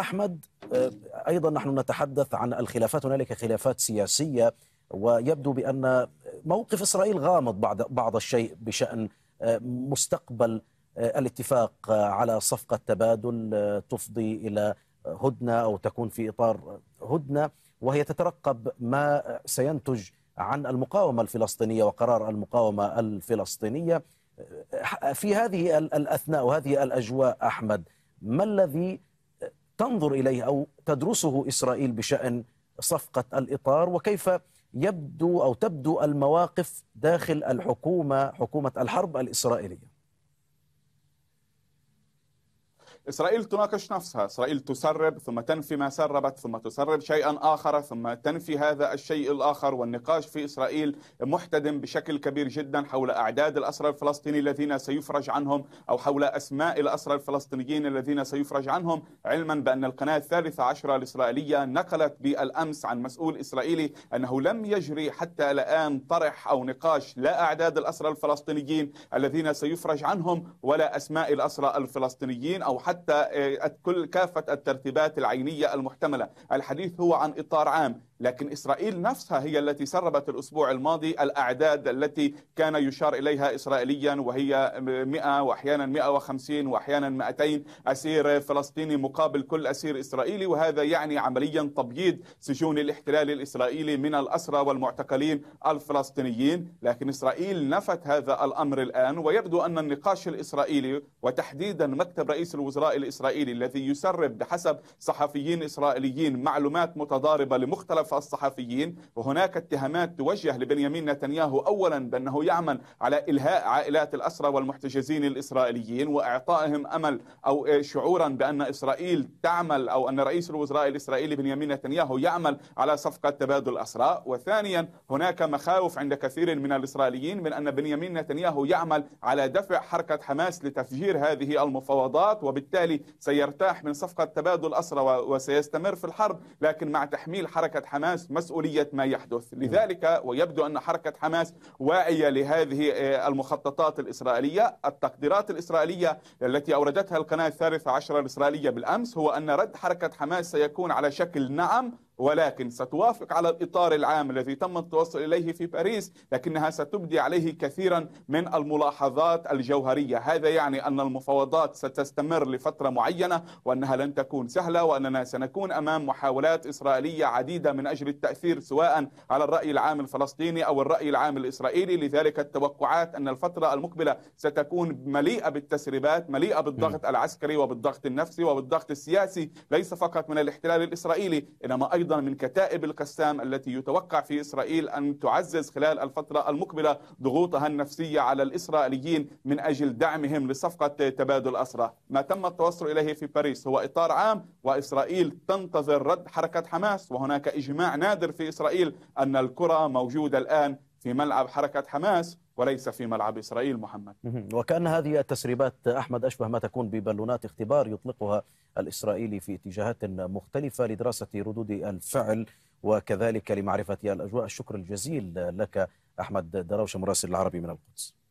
أحمد آه، أيضا نحن نتحدث عن الخلافات هنالك خلافات سياسية ويبدو بأن موقف إسرائيل غامض بعد بعض الشيء بشأن آه، مستقبل آه، الاتفاق على صفقة تبادل تفضي إلى هدنة أو تكون في إطار هدنة وهي تترقب ما سينتج عن المقاومة الفلسطينية وقرار المقاومة الفلسطينية في هذه الأثناء وهذه الأجواء أحمد ما الذي تنظر إليه أو تدرسه إسرائيل بشأن صفقة الإطار وكيف يبدو أو تبدو المواقف داخل الحكومة حكومة الحرب الإسرائيلية إسرائيل تناقش نفسها إسرائيل تسرب ثم تنفي ما سربت ثم تسرب شيئا آخر ثم تنفي هذا الشيء الآخر والنقاش في إسرائيل محتدم بشكل كبير جدا حول أعداد الأسرى الفلسطيني الذين سيفرج عنهم أو حول أسماء الأسرى الفلسطينيين الذين سيفرج عنهم علما بأن القناة الثالثة عشرة الإسرائيلية نقلت بالأمس عن مسؤول إسرائيلي أنه لم يجري حتى الآن طرح أو نقاش لا أعداد الأسرى الفلسطينيين الذين سيفرج عنهم ولا أسماء الأسرى الفلسطينيين أو حتى حتى آه، كل كافة الترتيبات العينية المحتملة الحديث هو عن إطار عام لكن إسرائيل نفسها هي التي سربت الأسبوع الماضي الأعداد التي كان يشار إليها إسرائيليا وهي 100 وأحيانا 150 وأحيانا 200 أسير فلسطيني مقابل كل أسير إسرائيلي وهذا يعني عمليا تبييض سجون الاحتلال الإسرائيلي من الأسرى والمعتقلين الفلسطينيين لكن إسرائيل نفت هذا الأمر الآن ويبدو أن النقاش الإسرائيلي وتحديدا مكتب رئيس الوزراء الإسرائيلي الذي يسرب بحسب صحفيين إسرائيليين معلومات متضاربة لمختلف الصحفيين وهناك اتهامات توجه لبنيامين نتنياهو أولا بأنه يعمل على إلهاء عائلات الأسرى والمحتجزين الإسرائيليين وإعطائهم أمل أو شعورا بأن إسرائيل تعمل أو أن رئيس الوزراء الإسرائيلي بنيامين نتنياهو يعمل على صفقة تبادل الاسرى وثانيا هناك مخاوف عند كثير من الإسرائيليين من أن بنيامين نتنياهو يعمل على دفع حركة حماس لتفجير هذه المفاوضات وبالتالي وبالتالي سيرتاح من صفقة تبادل أسرى وسيستمر في الحرب لكن مع تحميل حركة حماس مسؤولية ما يحدث لذلك ويبدو أن حركة حماس واعية لهذه آه، المخططات الإسرائيلية التقديرات الإسرائيلية التي أوردتها القناة الثالثة عشر الإسرائيلية بالأمس هو أن رد حركة حماس سيكون على شكل نعم ولكن ستوافق على الإطار العام الذي تم التوصل إليه في باريس لكنها ستبدي عليه كثيرا من الملاحظات الجوهرية هذا يعني أن المفاوضات ستستمر لفترة معينة وأنها لن تكون سهلة وأننا سنكون أمام محاولات إسرائيلية عديدة من أجل التأثير سواء على الرأي العام الفلسطيني أو الرأي العام الإسرائيلي لذلك التوقعات أن الفترة المقبلة ستكون مليئة بالتسريبات مليئة بالضغط العسكري وبالضغط النفسي وبالضغط السياسي ليس فقط من الاحتلال الإسرائيلي إنما أيضا أيضا من كتائب القسام التي يتوقع في إسرائيل أن تعزز خلال الفترة المقبلة ضغوطها النفسية على الإسرائيليين من أجل دعمهم لصفقة تبادل أسرى ما تم التوصل إليه في باريس هو إطار عام وإسرائيل تنتظر رد حركة حماس وهناك إجماع نادر في إسرائيل أن الكرة موجودة الآن في ملعب حركة حماس وليس في ملعب إسرائيل محمد وكأن هذه التسريبات أحمد أشبه ما تكون ببالونات اختبار يطلقها الإسرائيلي في اتجاهات مختلفة لدراسة ردود الفعل وكذلك لمعرفة الأجواء الشكر الجزيل لك أحمد دروش مراسل العربي من القدس